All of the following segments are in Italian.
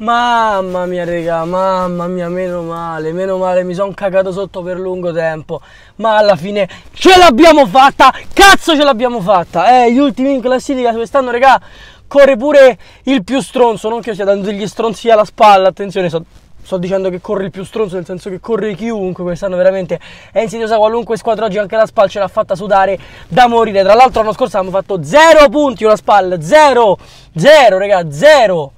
Mamma mia raga, mamma mia, meno male, meno male, mi sono cagato sotto per lungo tempo. Ma alla fine ce l'abbiamo fatta, cazzo ce l'abbiamo fatta. Eh, gli ultimi in classifica quest'anno raga, corre pure il più stronzo, non che io stia dando degli stronzi alla spalla, attenzione, so sto dicendo che corre il più stronzo, nel senso che corre chiunque, quest'anno veramente è insidiosa qualunque squadra oggi, anche la spalla ce l'ha fatta sudare da morire. Tra l'altro l'anno scorso abbiamo fatto 0 punti una spalla, 0, 0 raga, 0.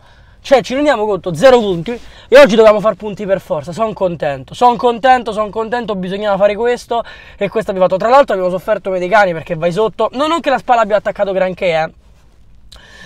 Cioè, ci rendiamo conto, zero punti. E oggi dobbiamo fare punti per forza. Sono contento, sono contento, sono contento. Bisognava fare questo. E questo abbiamo fatto. Tra l'altro, abbiamo sofferto come dei cani perché vai sotto. No, non che la spalla abbia attaccato granché, eh.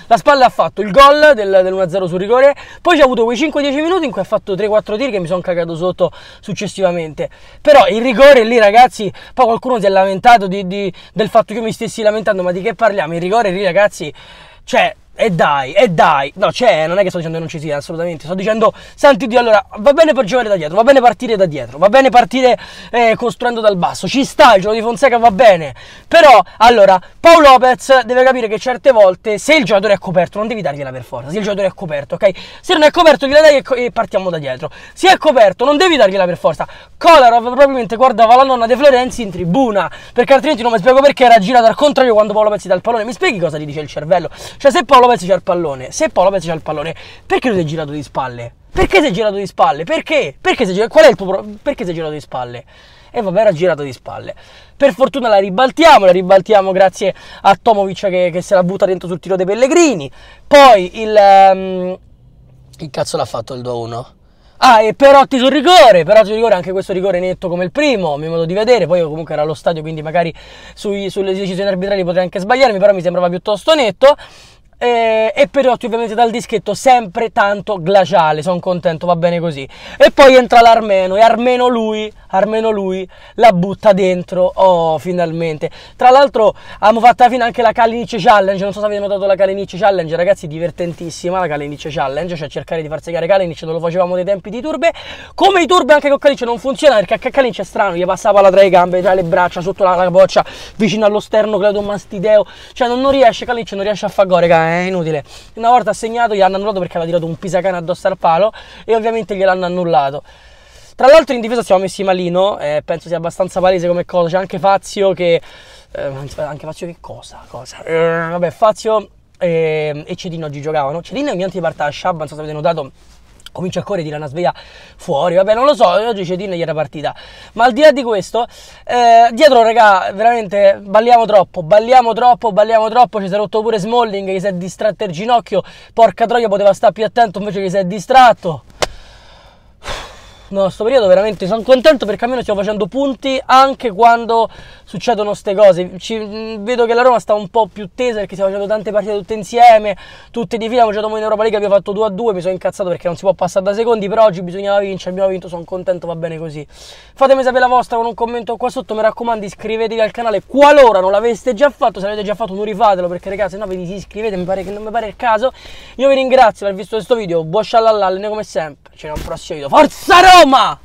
La spalla ha fatto il gol del, dell'1-0 sul rigore, poi ci ha avuto quei 5-10 minuti in cui ha fatto 3-4 tiri che mi sono cagato sotto successivamente. Però il rigore lì, ragazzi, poi qualcuno si è lamentato di, di, del fatto che io mi stessi lamentando, ma di che parliamo? Il rigore lì, ragazzi, cioè e dai, e dai. No, c'è, non è che sto dicendo che non ci sia, assolutamente. Sto dicendo, senti Dio, allora, va bene per giocare da dietro, va bene partire da dietro, va bene partire eh, costruendo dal basso. Ci sta, il gioco di Fonseca va bene. Però, allora, Paolo Lopez deve capire che certe volte, se il giocatore è coperto, non devi dargliela per forza. Se il giocatore è coperto, ok? Se non è coperto, gliela dai e, partiamo da dietro. Se è coperto, non devi dargliela per forza. Kolarov probabilmente guardava la nonna De Florenzi in tribuna, perché altrimenti non mi spiego perché era girata al contrario quando Paolo Lopez dà il pallone. Mi spieghi cosa gli dice il cervello? Cioè, se Paolo Paolo c'ha il pallone, se Paolo Pezzi c'ha il pallone, perché lui ti è girato di spalle? Perché sei girato di spalle? Perché? Perché sei girato? Qual è il tuo pro- Perché sei girato di spalle? E vabbè, era girato di spalle. Per fortuna la ribaltiamo, la ribaltiamo grazie a Tomovic che, che se la butta dentro sul tiro dei Pellegrini. Poi il... Um, il cazzo l'ha fatto il 2-1? Ah, e Perotti sul rigore, Perotti sul rigore, anche questo rigore netto come il primo, a mio modo di vedere, poi comunque era allo stadio, quindi magari sui, sulle decisioni arbitrali potrei anche sbagliarmi, però mi sembrava piuttosto netto eh, e perotti ovviamente dal dischetto sempre tanto glaciale, sono contento, va bene così. E poi entra l'Armeno e Armeno lui, Armeno lui la butta dentro, oh finalmente. Tra l'altro abbiamo fatto fino anche la Kalinic Challenge, non so se avete notato la Kalinic Challenge, ragazzi divertentissima la Kalinic Challenge, cioè cercare di far segare Kalinic, non lo facevamo dei tempi di turbe. Come i turbe anche con Kalinic non funziona perché a Kalinic è strano, gli passava la tra le gambe, tra le braccia, sotto la capoccia, vicino allo sterno, credo cioè non, non riesce Kalinic, non riesce a fare gore ragazzi cioè, è inutile. Una volta segnato gli hanno annullato perché aveva tirato un pisacane addosso al palo e ovviamente gliel'hanno annullato. Tra l'altro in difesa siamo messi malino, eh, penso sia abbastanza palese come cosa, c'è anche Fazio che... Eh, anche Fazio che cosa? cosa? Eh, vabbè, Fazio e, e Cedino oggi giocavano. Cedino è un mio antipartà a Shabba, non so se avete notato, comincia a correre, tira una sveglia fuori, vabbè non lo so, oggi c'è Tin gli era partita, ma al di là di questo, eh, dietro raga, veramente balliamo troppo, balliamo troppo, balliamo troppo, ci si è rotto pure Smalling che si è distratto il ginocchio, porca troia poteva stare più attento invece che si è distratto no, questo periodo veramente sono contento perché almeno stiamo facendo punti anche quando succedono queste cose. Ci, vedo che la Roma sta un po' più tesa perché stiamo facendo tante partite tutte insieme, tutte di fila. Abbiamo giocato in Europa League, abbiamo fatto 2-2, a mi sono incazzato perché non si può passare da secondi, però oggi bisognava vincere, abbiamo vinto, sono contento, va bene così. Fatemi sapere la vostra con un commento qua sotto, mi raccomando iscrivetevi al canale qualora non l'aveste già fatto, se l'avete già fatto non rifatelo perché ragazzi, se no vi disiscrivete, mi pare che non mi pare il caso. Io vi ringrazio per aver visto questo video, buon sciallallal, noi come sempre, ci vediamo al prossimo video. Forza Roma! 好吗？